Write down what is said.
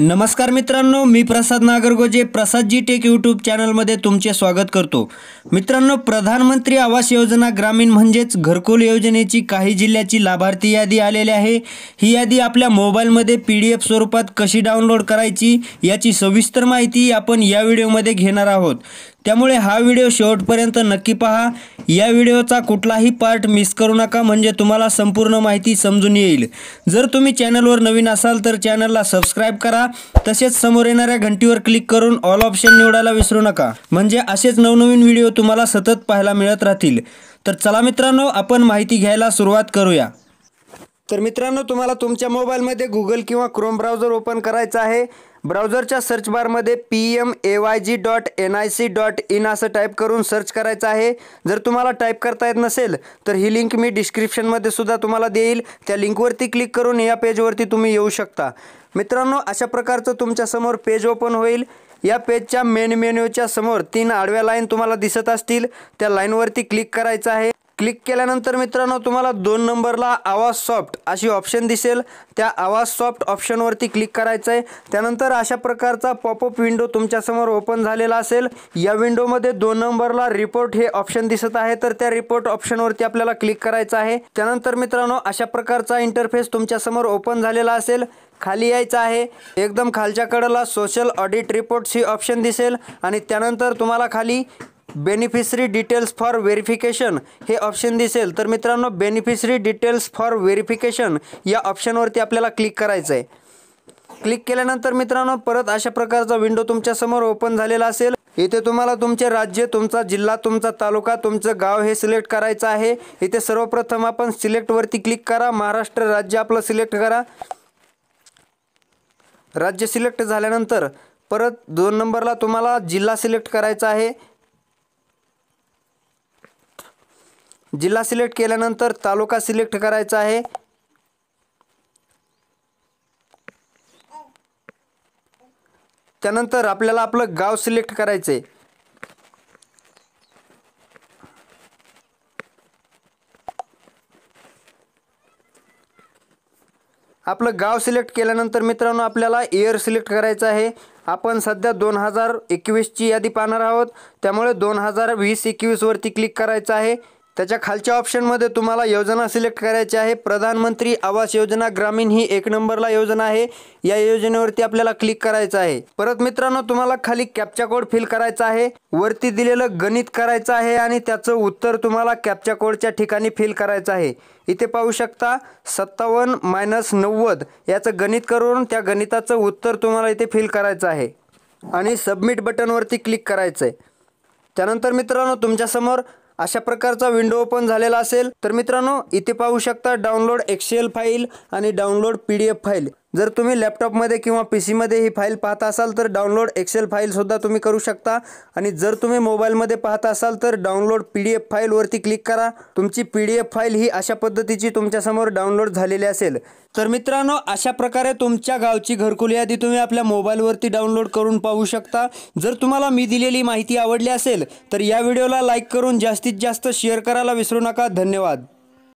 नमस्कार मित्रांनो मी प्रसाद नागरगोजे प्रसादजी टेक यूट्यूब चॅनलमध्ये तुमचे स्वागत करतो मित्रांनो प्रधानमंत्री आवास योजना ग्रामीण म्हणजेच घरकुल योजनेची काही जिल्ह्याची लाभार्थी यादी आलेली आहे ही यादी आपल्या मोबाईलमध्ये पी डी एफ स्वरूपात कशी डाउनलोड करायची याची सविस्तर माहिती आपण या व्हिडिओमध्ये घेणार आहोत त्यामुळे हा व्हिडिओ शेवटपर्यंत नक्की पहा या व्हिडिओचा कुठलाही पार्ट मिस करू नका म्हणजे तुम्हाला संपूर्ण माहिती समजून येईल जर तुम्ही चॅनलवर नवीन असाल तर चॅनलला सबस्क्राईब करा तसेच समोर येणाऱ्या घंटीवर क्लिक करून ऑल ऑप्शन निवडायला विसरू नका म्हणजे असेच नवनवीन व्हिडिओ तुम्हाला सतत पाहायला मिळत राहतील तर चला मित्रांनो आपण माहिती घ्यायला सुरुवात करूया तर मित्रांनो तुम्हाला तुमच्या मोबाईलमध्ये गुगल किंवा क्रोम ब्राउझर ओपन करायचा आहे ब्राउझरच्या सर्च बारमध्ये P M A Y G dot N I C dot in असं टाईप करून सर्च करायचं आहे जर तुम्हाला टाईप करता येत नसेल तर ही लिंक मी डिस्क्रिप्शनमध्ये सुद्धा तुम्हाला देईल त्या लिंकवरती क्लिक करून या पेजवरती तुम्ही येऊ शकता मित्रांनो अशा प्रकारचं तुमच्यासमोर पेज ओपन होईल या पेजच्या मेन मेन्यूच्या समोर तीन आडव्या लाईन तुम्हाला दिसत असतील त्या लाईनवरती क्लिक करायचं आहे क्लिक केल्यानंतर मित्रांनो तुम्हाला दोन नंबरला आवाज सॉफ्ट अशी ऑप्शन दिसेल त्या आवाज सॉफ्ट ऑप्शनवरती क्लिक करायचं आहे त्यानंतर अशा प्रकारचा पॉपअप विंडो तुमच्यासमोर ओपन झालेला असेल या विंडोमध्ये दोन नंबरला रिपोर्ट हे ऑप्शन दिसत आहे तर त्या रिपोर्ट ऑप्शनवरती आपल्याला क्लिक करायचं आहे त्यानंतर मित्रांनो अशा प्रकारचा इंटरफेस तुमच्यासमोर ओपन झालेला असेल खाली यायचं आहे एकदम खालच्या कडेला सोशल ऑडिट रिपोर्ट्स ही ऑप्शन दिसेल आणि त्यानंतर तुम्हाला खाली बेनिफिशरी डिटेल्स फॉर व्हेरिफिकेशन हे ऑप्शन दिसेल तर मित्रांनो बेनिफिशरी डिटेल्स फॉर व्हेरिफिकेशन या ऑप्शनवरती आपल्याला क्लिक करायचं आहे क्लिक केल्यानंतर मित्रांनो परत अशा प्रकारचा विंडो तुमच्यासमोर ओपन झालेला असेल इथे तुम्हाला तुमचे राज्य तुमचा जिल्हा तुमचा तालुका तुमचं गाव हे सिलेक्ट करायचं आहे इथे सर्वप्रथम आपण सिलेक्टवरती क्लिक करा महाराष्ट्र राज्य आपलं सिलेक्ट करा राज्य सिलेक्ट झाल्यानंतर परत दोन नंबरला तुम्हाला जिल्हा सिलेक्ट करायचा आहे जिल्हा सिलेक्ट केल्यानंतर तालुका सिलेक्ट करायचा आहे त्यानंतर आपल्याला आपलं गाव सिलेक्ट करायचं आहे आपलं गाव सिलेक्ट केल्यानंतर मित्रांनो आपल्याला इयर सिलेक्ट करायचं आहे आपण सध्या दोन हजार एकवीसची यादी पाहणार आहोत त्यामुळे दोन हजार वीस एकवीसवरती क्लिक करायचं आहे त्याच्या खालच्या ऑप्शनमध्ये तुम्हाला योजना सिलेक्ट करायची आहे प्रधानमंत्री आवास योजना ग्रामीण ही एक नंबरला योजना आहे या योजनेवरती आपल्याला क्लिक करायचं आहे परत मित्रांनो तुम्हाला खाली कॅप्चा कोड फिल करायचा आहे वरती दिलेलं गणित करायचं आहे आणि त्याचं उत्तर तुम्हाला कॅप्चा कोडच्या ठिकाणी फिल करायचं आहे इथे पाहू शकता सत्तावन्न मायनस नव्वद याचं गणित करून त्या गणिताचं उत्तर तुम्हाला इथे फिल करायचं आहे आणि सबमिट बटनवरती क्लिक करायचं आहे त्यानंतर मित्रांनो तुमच्यासमोर अशा प्रकारचा विंडो ओपन झालेला असेल तर मित्रांनो इथे पाहू शकता डाउनलोड एक्सेल फाईल आणि डाउनलोड पी फाईल जर तुम्ही लॅपटॉपमध्ये किंवा पी सीमध्ये ही फाईल पाहत असाल तर डाउनलोड एक्सेल फाईलसुद्धा तुम्ही करू शकता आणि जर तुम्ही मोबाईलमध्ये पाहत असाल तर डाउनलोड पी डी एफ फाईलवरती क्लिक करा तुमची पी डी एफ फाईल ही अशा पद्धतीची तुमच्यासमोर डाउनलोड झालेली असेल तर मित्रांनो अशा प्रकारे तुमच्या गावची घरकुल यादी तुम्ही आपल्या मोबाईलवरती डाउनलोड करून पाहू शकता जर तुम्हाला मी दिलेली माहिती आवडली असेल तर या व्हिडिओला लाईक करून जास्तीत जास्त शेअर करायला विसरू नका धन्यवाद